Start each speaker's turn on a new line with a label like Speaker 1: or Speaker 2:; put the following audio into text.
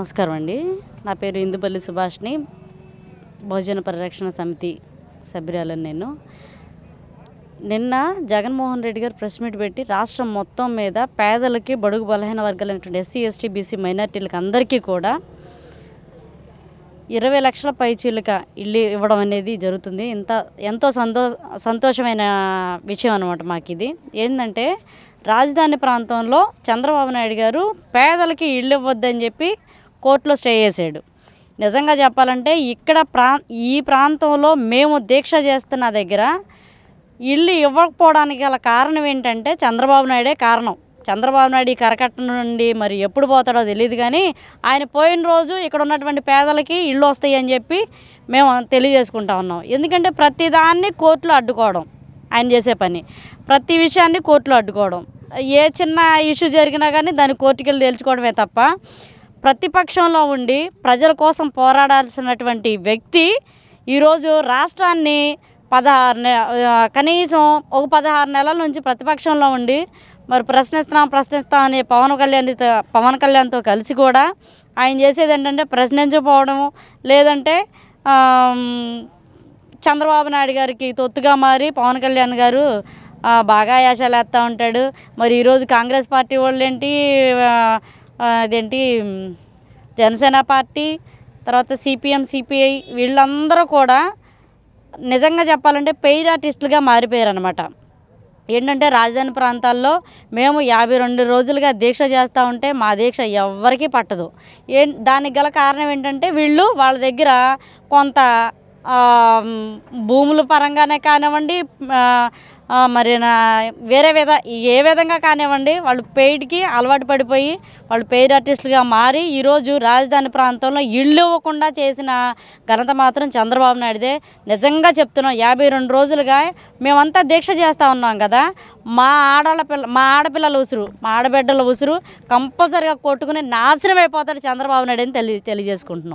Speaker 1: నమస్కారం అండి నా పేరు ఇందుపల్లి సుభాష్ని బహుజన పరిరక్షణ సమితి సభ్యురాలని నేను నిన్న జగన్మోహన్ రెడ్డి గారు ప్రెస్ మీట్ పెట్టి రాష్ట్రం మొత్తం మీద పేదలకి బడుగు బలహీన వర్గాలైనటువంటి ఎస్సీ ఎస్టీ బీసీ మైనార్టీలకు అందరికీ కూడా ఇరవై లక్షల పైచీలుక ఇల్లు ఇవ్వడం అనేది జరుగుతుంది ఇంత ఎంతో సంతో సంతోషమైన విషయం అనమాట మాకు ఇది ఏంటంటే రాజధాని ప్రాంతంలో చంద్రబాబు నాయుడు గారు పేదలకి ఇళ్ళు ఇవ్వద్దని చెప్పి కోర్టులో స్టే చేసాడు నిజంగా చెప్పాలంటే ఇక్కడ ప్రా ఈ ప్రాంతంలో మేము దీక్ష చేస్తున్న దగ్గర ఇల్లు ఇవ్వకపోవడానికి గల కారణం ఏంటంటే చంద్రబాబు నాయుడే కారణం చంద్రబాబు నాయుడు ఈ కరకట్ట నుండి మరి ఎప్పుడు పోతాడో తెలియదు కానీ ఆయన పోయిన రోజు ఇక్కడ ఉన్నటువంటి పేదలకి ఇళ్ళు వస్తాయి అని చెప్పి మేము తెలియజేసుకుంటా ఉన్నాం ఎందుకంటే ప్రతిదాన్ని కోర్టులో అడ్డుకోవడం ఆయన చేసే పని ప్రతి విషయాన్ని కోర్టులో అడ్డుకోవడం ఏ చిన్న ఇష్యూ జరిగినా కానీ దాన్ని కోర్టుకి వెళ్ళి తప్ప ప్రతిపక్షంలో ఉండి ప్రజల కోసం పోరాడాల్సినటువంటి వ్యక్తి ఈరోజు రాష్ట్రాన్ని పదహారు కనీసం ఒక పదహారు నెలల నుంచి ప్రతిపక్షంలో ఉండి మరి ప్రశ్నిస్తాం ప్రశ్నిస్తాం అనే పవన్ కళ్యాణ్ పవన్ కళ్యాణ్తో కలిసి కూడా ఆయన చేసేది ఏంటంటే ప్రశ్నించకపోవడము లేదంటే చంద్రబాబు నాయుడు గారికి తొత్తుగా మారి పవన్ కళ్యాణ్ గారు బాగా యాశాలు వేస్తూ ఉంటాడు మరి ఈరోజు కాంగ్రెస్ పార్టీ వాళ్ళు ఏంటి అదేంటి జనసేన పార్టీ తర్వాత సిపిఎం సిపిఐ వీళ్ళందరూ కూడా నిజంగా చెప్పాలంటే పెయిర్ ఆర్టిస్టులుగా మారిపోయారు అనమాట ఏంటంటే రాజధాని ప్రాంతాల్లో మేము యాభై రెండు రోజులుగా దీక్ష చేస్తూ ఉంటే మా దీక్ష ఎవ్వరికీ పట్టదు ఏ దానికి గల కారణం ఏంటంటే వీళ్ళు వాళ్ళ దగ్గర కొంత భూముల పరంగానే కానివ్వండి మరి నా వేరే విధ ఏ విధంగా కానివ్వండి వాళ్ళు పెయిడ్కి అలవాటు పడిపోయి వాళ్ళు పెయిడ్ ఆర్టిస్టులుగా మారి ఈరోజు రాజధాని ప్రాంతంలో ఇళ్ళు ఇవ్వకుండా చేసిన ఘనత మాత్రం చంద్రబాబు నాయుడుదే నిజంగా చెప్తున్నాం యాభై రెండు రోజులుగా మేమంతా దీక్ష చేస్తూ ఉన్నాం కదా మా ఆడవాళ్ళ పిల్ల మా ఆడపిల్లల ఉసురు మా ఆడబిడ్డల ఉసురు కంపల్సరిగా కొట్టుకుని నాశనం అయిపోతాడు చంద్రబాబు నాయుడు అని తెలియ తెలియజేసుకుంటున్నాం